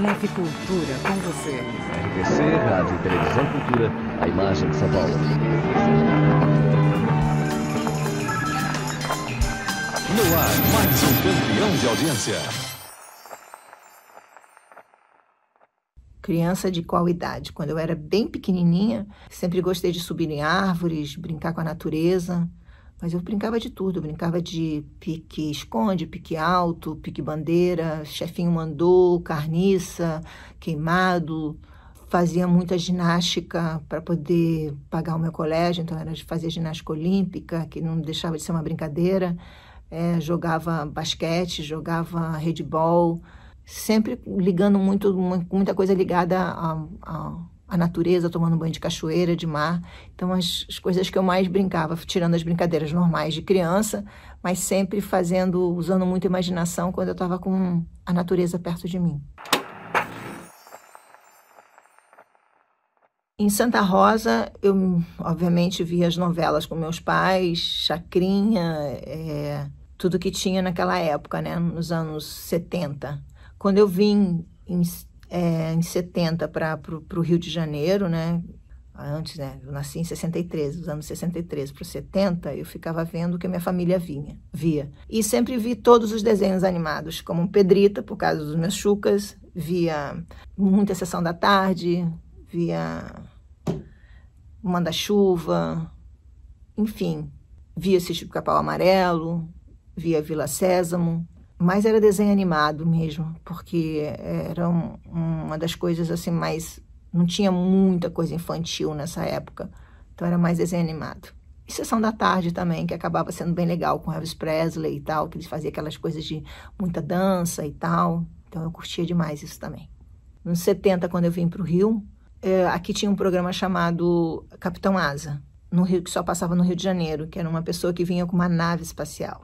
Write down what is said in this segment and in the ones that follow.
Leve cultura com você. RTC, Rádio e Televisão Cultura, a imagem de São Paulo. No ar, mais um campeão de audiência. Criança de qual idade? Quando eu era bem pequenininha, sempre gostei de subir em árvores, brincar com a natureza. Mas eu brincava de tudo, eu brincava de pique esconde, pique alto, pique bandeira, chefinho mandou, carniça, queimado. Fazia muita ginástica para poder pagar o meu colégio, então era de fazer ginástica olímpica, que não deixava de ser uma brincadeira. É, jogava basquete, jogava handball, sempre ligando muito, muita coisa ligada a, a a natureza, tomando banho de cachoeira, de mar. Então, as, as, coisas que eu mais brincava, tirando as brincadeiras normais de criança, mas sempre fazendo, usando muita imaginação quando eu estava com a natureza perto de mim. Em Santa Rosa, eu obviamente via as novelas com meus pais, Chacrinha, é, tudo que tinha naquela época, né, nos anos 70. Quando eu vim em é, em 70 para o Rio de Janeiro, né? Antes, né? Eu nasci em 63, dos anos 63 para 70, eu ficava vendo o que a minha família vinha, via. E sempre vi todos os desenhos animados, como um Pedrita, por causa dos meus chucas, via muita Sessão da Tarde, via Manda-Chuva, enfim, via Sítio do Capão Amarelo, via Vila Sésamo, mas era desenho animado mesmo, porque era um, uma das coisas assim mais. Não tinha muita coisa infantil nessa época, então era mais desenho animado. E sessão da tarde também, que acabava sendo bem legal com Elvis Presley e tal, que eles faziam aquelas coisas de muita dança e tal. Então eu curtia demais isso também. Nos 70, quando eu vim para o Rio, é, aqui tinha um programa chamado Capitão Asa, no Rio que só passava no Rio de Janeiro, que era uma pessoa que vinha com uma nave espacial.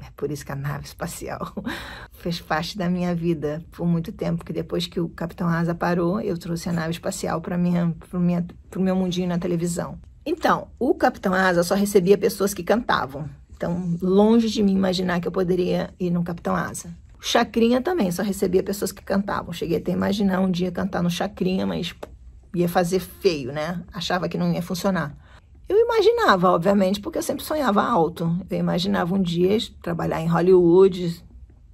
É por isso que a nave espacial fez parte da minha vida por muito tempo, porque depois que o Capitão Asa parou, eu trouxe a nave espacial para o meu mundinho na televisão. Então, o Capitão Asa só recebia pessoas que cantavam. Então, longe de mim imaginar que eu poderia ir no Capitão Asa. O Chacrinha também, só recebia pessoas que cantavam. Cheguei até a imaginar um dia cantar no Chacrinha, mas ia fazer feio, né? Achava que não ia funcionar. Eu imaginava, obviamente, porque eu sempre sonhava alto. Eu imaginava um dia trabalhar em Hollywood,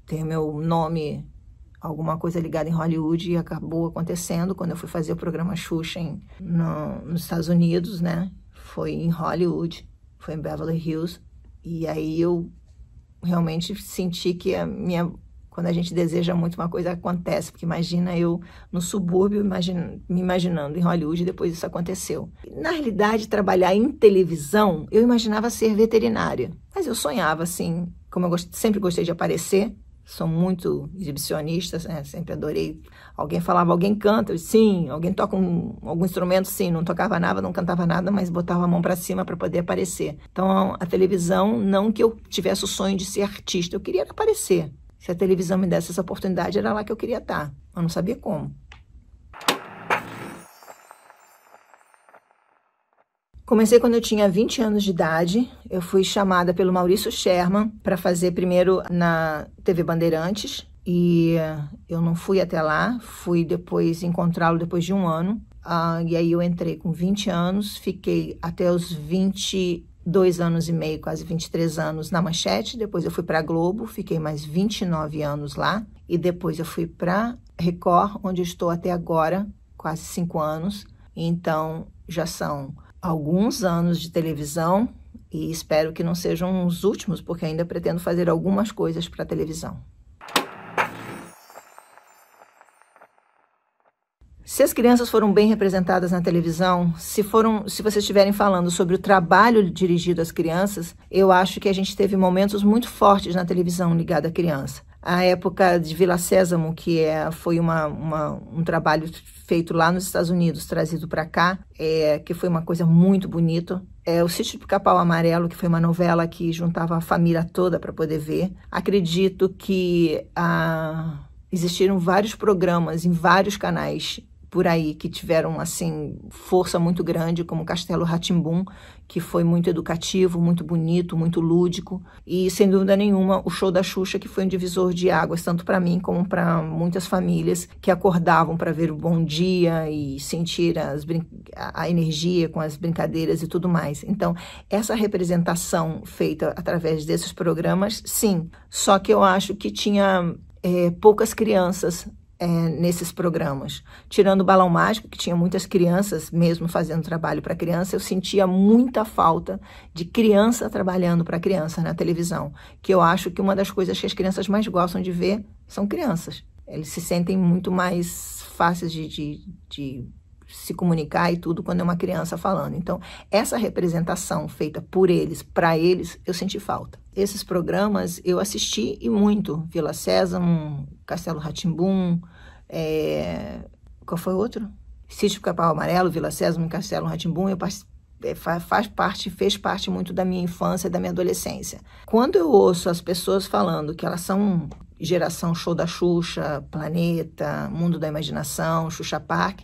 ter meu nome, alguma coisa ligada em Hollywood, e acabou acontecendo quando eu fui fazer o programa Xuxa em, no, nos Estados Unidos, né? Foi em Hollywood, foi em Beverly Hills. E aí eu realmente senti que a minha quando a gente deseja muito uma coisa, acontece. Porque imagina eu no subúrbio imagina, me imaginando em Hollywood e depois isso aconteceu. Na realidade, trabalhar em televisão, eu imaginava ser veterinária. Mas eu sonhava, assim, como eu gost... sempre gostei de aparecer, sou muito exibicionista, né? sempre adorei. Alguém falava, alguém canta, eu, sim, alguém toca um, algum instrumento, sim, não tocava nada, não cantava nada, mas botava a mão para cima para poder aparecer. Então, a televisão, não que eu tivesse o sonho de ser artista, eu queria aparecer. Se a televisão me desse essa oportunidade, era lá que eu queria estar. Eu não sabia como. Comecei quando eu tinha 20 anos de idade. Eu fui chamada pelo Maurício Sherman para fazer primeiro na TV Bandeirantes. E eu não fui até lá, fui depois encontrá-lo depois de um ano. Ah, e aí eu entrei com 20 anos, fiquei até os 20 dois anos e meio, quase 23 anos na Manchete, depois eu fui para Globo, fiquei mais 29 anos lá, e depois eu fui para Record, onde estou até agora, quase cinco anos. Então, já são alguns anos de televisão e espero que não sejam os últimos, porque ainda pretendo fazer algumas coisas para televisão. Se as crianças foram bem representadas na televisão, se foram, se vocês estiverem falando sobre o trabalho dirigido às crianças, eu acho que a gente teve momentos muito fortes na televisão ligada à criança. A época de Vila Sésamo, que é, foi uma, uma um trabalho feito lá nos Estados Unidos, trazido para cá, é, que foi uma coisa muito bonita. É, o Sítio do Pica-Pau Amarelo, que foi uma novela que juntava a família toda para poder ver. Acredito que ah, existiram vários programas em vários canais por aí que tiveram assim força muito grande, como Castelo Ratimbum, que foi muito educativo, muito bonito, muito lúdico, e sem dúvida nenhuma o show da Xuxa que foi um divisor de águas tanto para mim como para muitas famílias que acordavam para ver o Bom Dia e sentir a energia com as brincadeiras e tudo mais. Então, essa representação feita através desses programas, sim, só que eu acho que tinha é, poucas crianças é, nesses programas. Tirando o Balão Mágico, que tinha muitas crianças mesmo fazendo trabalho para criança, eu sentia muita falta de criança trabalhando para criança na televisão, que eu acho que uma das coisas que as crianças mais gostam de ver são crianças. Eles se sentem muito mais fáceis de, de, de se comunicar e tudo quando é uma criança falando. Então, essa representação feita por eles, para eles, eu senti falta. Esses programas eu assisti e muito. Vila César, Castelo Ratimbum, é... Eh, qual foi o outro? Sítio Capão Amarelo, Vila César, Castelo Ratimbum, eu participei eh, faz parte, fez parte muito da minha infância e da minha adolescência. Quando eu ouço as pessoas falando que elas são geração show da Xuxa, Planeta, Mundo da Imaginação, Xuxa Park,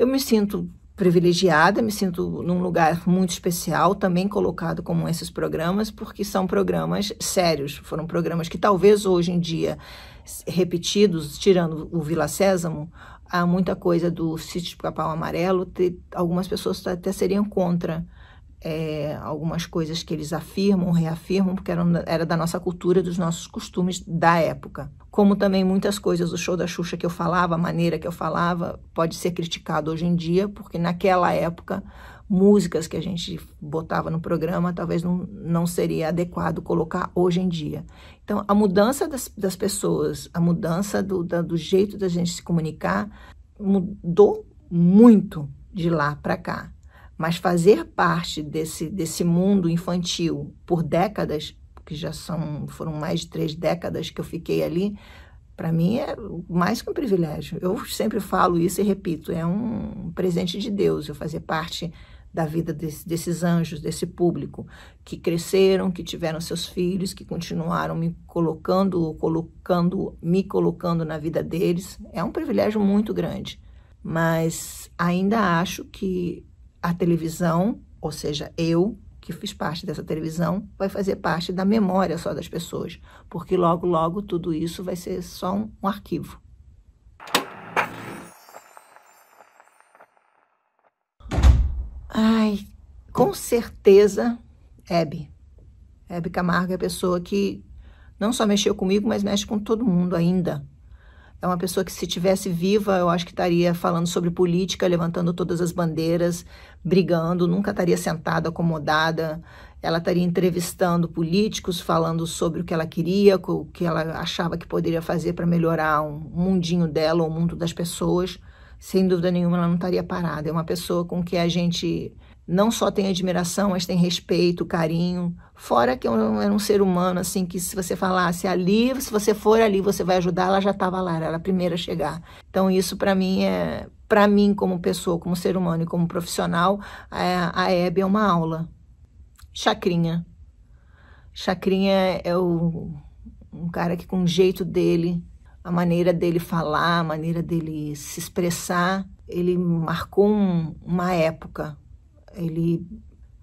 eu me sinto privilegiada, me sinto num lugar muito especial, também colocado como esses programas, porque são programas sérios, foram programas que talvez hoje em dia repetidos, tirando o Vila Sésamo, há muita coisa do sítio de Capão Amarelo, te, algumas pessoas até seriam contra é, algumas coisas que eles afirmam, reafirmam, porque eram, era da nossa cultura, dos nossos costumes da época. Como também muitas coisas do show da Xuxa que eu falava, a maneira que eu falava, pode ser criticado hoje em dia, porque naquela época músicas que a gente botava no programa, talvez não, não seria adequado colocar hoje em dia. Então, a mudança das, das pessoas, a mudança do, da, do jeito da gente se comunicar, mudou muito de lá para cá. Mas fazer parte desse, desse mundo infantil por décadas, que já são, foram mais de três décadas que eu fiquei ali, para mim é mais que um privilégio. Eu sempre falo isso e repito, é um presente de Deus eu fazer parte da vida desse, desses anjos, desse público, que cresceram, que tiveram seus filhos, que continuaram me colocando, colocando, me colocando na vida deles. É um privilégio muito grande. Mas ainda acho que a televisão, ou seja, eu, que fiz parte dessa televisão, vai fazer parte da memória só das pessoas, porque logo, logo tudo isso vai ser só um, um arquivo. Ai, com certeza, Hebe. Hebe Camargo é a pessoa que não só mexeu comigo, mas mexe com todo mundo ainda. É uma pessoa que, se tivesse viva, eu acho que estaria falando sobre política, levantando todas as bandeiras, brigando, nunca estaria sentada, acomodada. Ela estaria entrevistando políticos, falando sobre o que ela queria, o que ela achava que poderia fazer para melhorar o um mundinho dela, o um mundo das pessoas. Sem dúvida nenhuma, ela não estaria parada. É uma pessoa com que a gente não só tem admiração, mas tem respeito, carinho. Fora que era um, é um ser humano, assim, que se você falasse ali, se você for ali, você vai ajudar, ela já estava lá, era a primeira a chegar. Então, isso para mim é. Para mim, como pessoa, como ser humano e como profissional, a, é, a Hebe é uma aula. Chacrinha. Chacrinha é o, um cara que, com o jeito dele, a maneira dele falar, a maneira dele se expressar, ele marcou um, uma época ele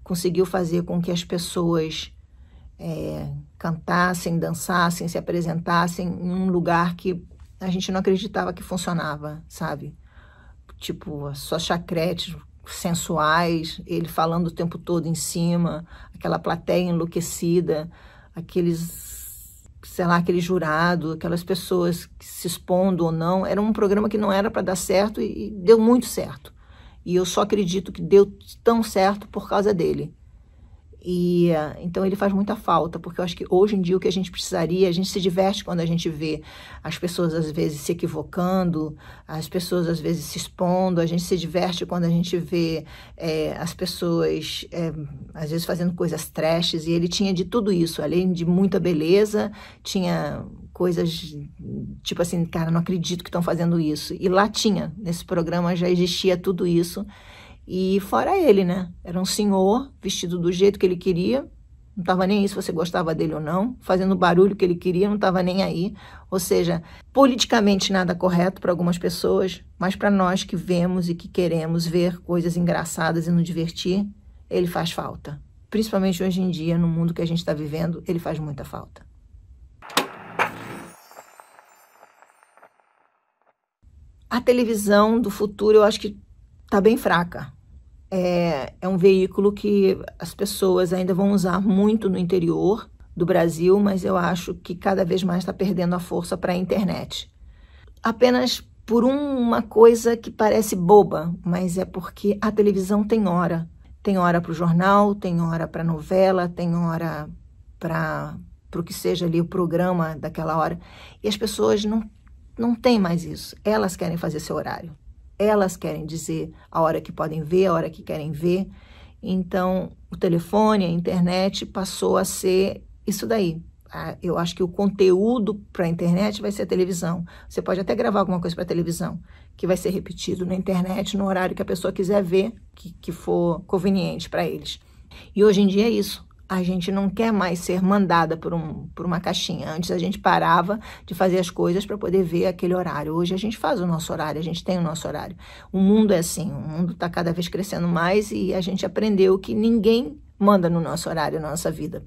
conseguiu fazer com que as pessoas é, cantassem, dançassem, se apresentassem em um lugar que a gente não acreditava que funcionava, sabe? Tipo, só chacretes sensuais, ele falando o tempo todo em cima, aquela plateia enlouquecida, aqueles, sei lá, aquele jurado, aquelas pessoas se expondo ou não. Era um programa que não era para dar certo e deu muito certo. E eu só acredito que deu tão certo por causa dele. E então ele faz muita falta, porque eu acho que hoje em dia o que a gente precisaria, a gente se diverte quando a gente vê as pessoas às vezes se equivocando, as pessoas às vezes se expondo, a gente se diverte quando a gente vê é, as pessoas é, às vezes fazendo coisas trashes. E ele tinha de tudo isso, além de muita beleza, tinha coisas tipo assim, cara, não acredito que estão fazendo isso. E lá tinha, nesse programa já existia tudo isso. E fora ele, né? Era um senhor vestido do jeito que ele queria, não estava nem aí se você gostava dele ou não, fazendo o barulho que ele queria, não estava nem aí. Ou seja, politicamente nada correto para algumas pessoas, mas para nós que vemos e que queremos ver coisas engraçadas e nos divertir, ele faz falta. Principalmente hoje em dia, no mundo que a gente está vivendo, ele faz muita falta. A televisão do futuro eu acho que está bem fraca. É, é um veículo que as pessoas ainda vão usar muito no interior do Brasil, mas eu acho que cada vez mais está perdendo a força para a internet. Apenas por uma coisa que parece boba, mas é porque a televisão tem hora. Tem hora para o jornal, tem hora para novela, tem hora para o que seja ali o programa daquela hora. E as pessoas não não tem mais isso. Elas querem fazer seu horário. Elas querem dizer a hora que podem ver, a hora que querem ver. Então, o telefone, a internet passou a ser isso daí. Ah, eu acho que o conteúdo para a internet vai ser a televisão. Você pode até gravar alguma coisa para a televisão, que vai ser repetido na internet, no horário que a pessoa quiser ver, que, que for conveniente para eles. E hoje em dia é isso a gente não quer mais ser mandada por, um, por uma caixinha. Antes a gente parava de fazer as coisas para poder ver aquele horário. Hoje a gente faz o nosso horário, a gente tem o nosso horário. O mundo é assim, o mundo está cada vez crescendo mais e a gente aprendeu que ninguém manda no nosso horário, na nossa vida.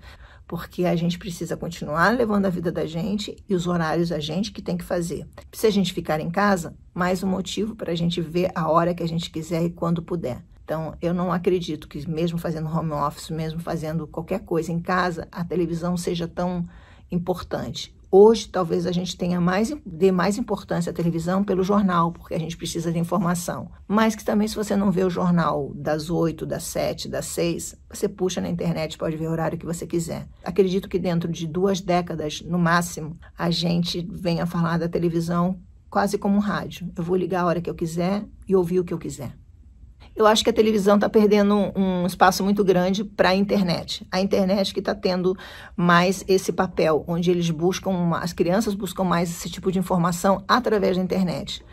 Porque a gente precisa continuar levando a vida da gente e os horários a gente que tem que fazer. Se a gente ficar em casa, mais um motivo para a gente ver a hora que a gente quiser e quando puder. Então, eu não acredito que, mesmo fazendo home office, mesmo fazendo qualquer coisa em casa, a televisão seja tão importante. Hoje, talvez a gente tenha mais, dê mais importância à televisão pelo jornal, porque a gente precisa de informação. Mas que também, se você não vê o jornal das 8, das 7, das 6, você puxa na internet, pode ver o horário que você quiser. Acredito que dentro de duas décadas, no máximo, a gente venha falar da televisão quase como um rádio. Eu vou ligar a hora que eu quiser e ouvir o que eu quiser eu acho que a televisão está perdendo um, espaço muito grande para a internet. A internet que está tendo mais esse papel, onde eles buscam, uma, as crianças buscam mais esse tipo de informação através da internet.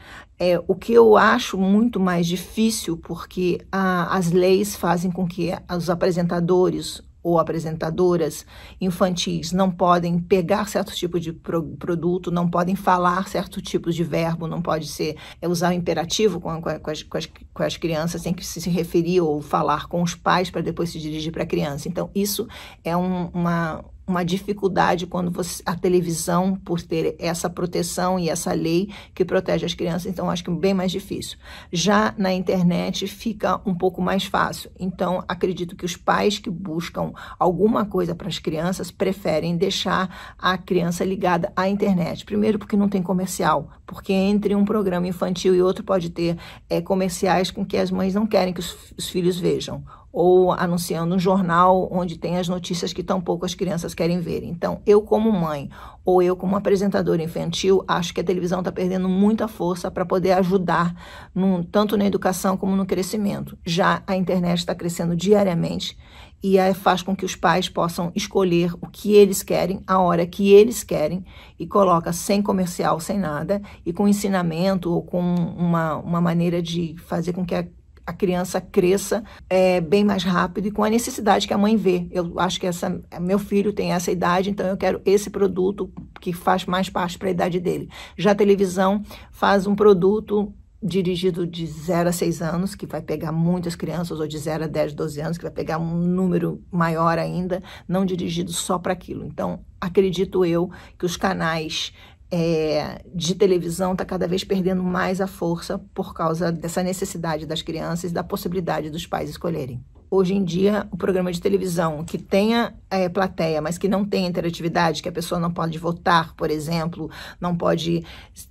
É, o que eu acho muito mais difícil, porque a, as leis fazem com que os apresentadores, ou apresentadoras infantis não podem pegar certo tipo de pro produto, não podem falar certo tipo de verbo, não pode ser é, usar o imperativo com, com, com, as, com, as, com as crianças, tem que se, se referir ou falar com os pais para depois se dirigir para a criança. Então, isso é um, uma uma dificuldade quando você, a televisão, por ter essa proteção e essa lei que protege as crianças, então acho que é bem mais difícil. Já na internet fica um pouco mais fácil. Então, acredito que os pais que buscam alguma coisa para as crianças preferem deixar a criança ligada à internet. Primeiro, porque não tem comercial, porque entre um programa infantil e outro pode ter é, comerciais com que as mães não querem que os, os filhos vejam ou anunciando um jornal onde tem as notícias que tão pouco as crianças querem ver. Então, eu como mãe ou eu como apresentadora infantil, acho que a televisão está perdendo muita força para poder ajudar tanto na educação como no crescimento. Já a internet está crescendo diariamente e faz com que os pais possam escolher o que eles querem, a hora que eles querem, e coloca sem comercial, sem nada, e com ensinamento ou com uma, uma maneira de fazer com que a a criança cresça é, bem mais rápido e com a necessidade que a mãe vê. Eu acho que essa, meu filho tem essa idade, então eu quero esse produto que faz mais parte para a idade dele. Já a televisão faz um produto dirigido de 0 a 6 anos, que vai pegar muitas crianças, ou de 0 a 10, 12 anos, que vai pegar um número maior ainda, não dirigido só para aquilo. Então, acredito eu que os canais é, de televisão está cada vez perdendo mais a força por causa dessa necessidade das crianças e da possibilidade dos pais escolherem. Hoje em dia, o programa de televisão que tenha é, plateia, mas que não tem interatividade, que a pessoa não pode votar, por exemplo, não pode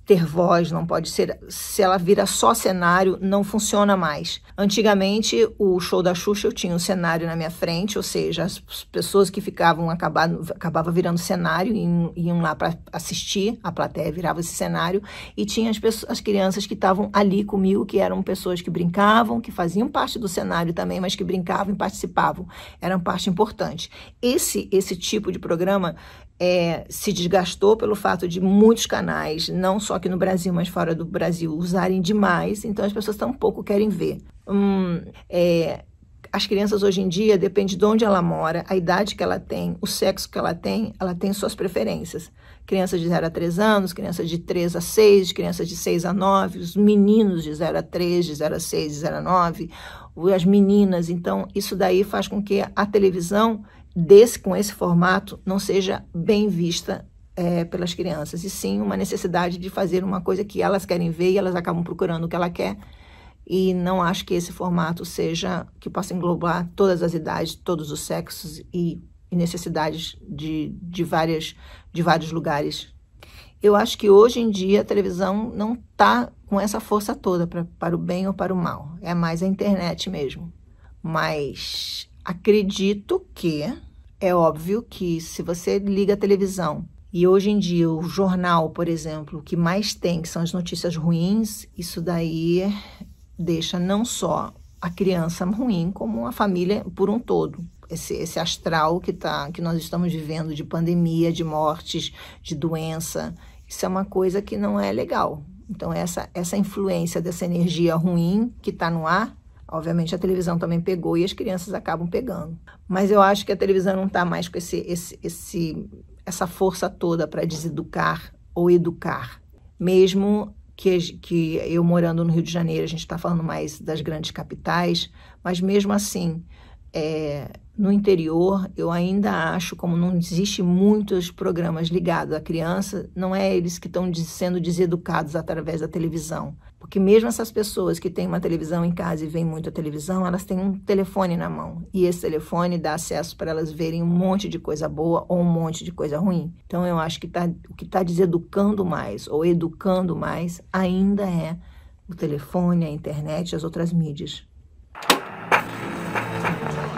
ter voz, não pode ser. Se ela vira só cenário, não funciona mais. Antigamente, o show da Xuxa, eu tinha um cenário na minha frente, ou seja, as pessoas que ficavam acabavam, acabava virando cenário e iam lá para assistir, a plateia virava esse cenário, e tinha as, pessoas, as crianças que estavam ali comigo, que eram pessoas que brincavam, que faziam parte do cenário também, mas que brincavam e participavam. Eram parte importante esse, esse tipo de programa é, se desgastou pelo fato de muitos canais, não só aqui no Brasil, mas fora do Brasil, usarem demais, então as pessoas tampouco querem ver. Hum, é, as crianças hoje em dia, depende de onde ela mora, a idade que ela tem, o sexo que ela tem, ela tem suas preferências. Crianças de 0 a 3 anos, crianças de 3 a 6, crianças de 6 a 9, os meninos de 0 a 3, de 0 a 6, de 0 a 9, as meninas. Então, isso daí faz com que a televisão desse com esse formato não seja bem vista é, pelas crianças, e sim uma necessidade de fazer uma coisa que elas querem ver e elas acabam procurando o que ela quer. E não acho que esse formato seja que possa englobar todas as idades, todos os sexos e, e necessidades de, de, várias, de vários lugares. Eu acho que hoje em dia a televisão não está com essa força toda pra, para o bem ou para o mal. É mais a internet mesmo. Mas Acredito que é óbvio que se você liga a televisão e hoje em dia o jornal, por exemplo, o que mais tem, que são as notícias ruins, isso daí deixa não só a criança ruim, como a família por um todo. Esse, esse astral que, tá, que nós estamos vivendo de pandemia, de mortes, de doença, isso é uma coisa que não é legal. Então, essa, essa influência dessa energia ruim que está no ar Obviamente a televisão também pegou e as crianças acabam pegando. Mas eu acho que a televisão não está mais com esse, esse, esse, essa força toda para deseducar ou educar. Mesmo que, que eu morando no Rio de Janeiro, a gente está falando mais das grandes capitais, mas mesmo assim, é, no interior, eu ainda acho, como não existe muitos programas ligados à criança, não é eles que estão sendo deseducados através da televisão. Porque mesmo essas pessoas que têm uma televisão em casa e veem muito a televisão, elas têm um telefone na mão. E esse telefone dá acesso para elas verem um monte de coisa boa ou um monte de coisa ruim. Então eu acho que tá, o que está deseducando mais ou educando mais ainda é o telefone, a internet e as outras mídias.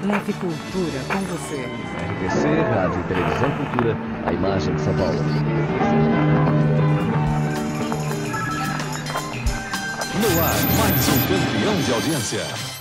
Leve cultura com você. RBC, Rádio e Televisão Cultura, a imagem de São Paulo. No ar, mais um campeão de audiência.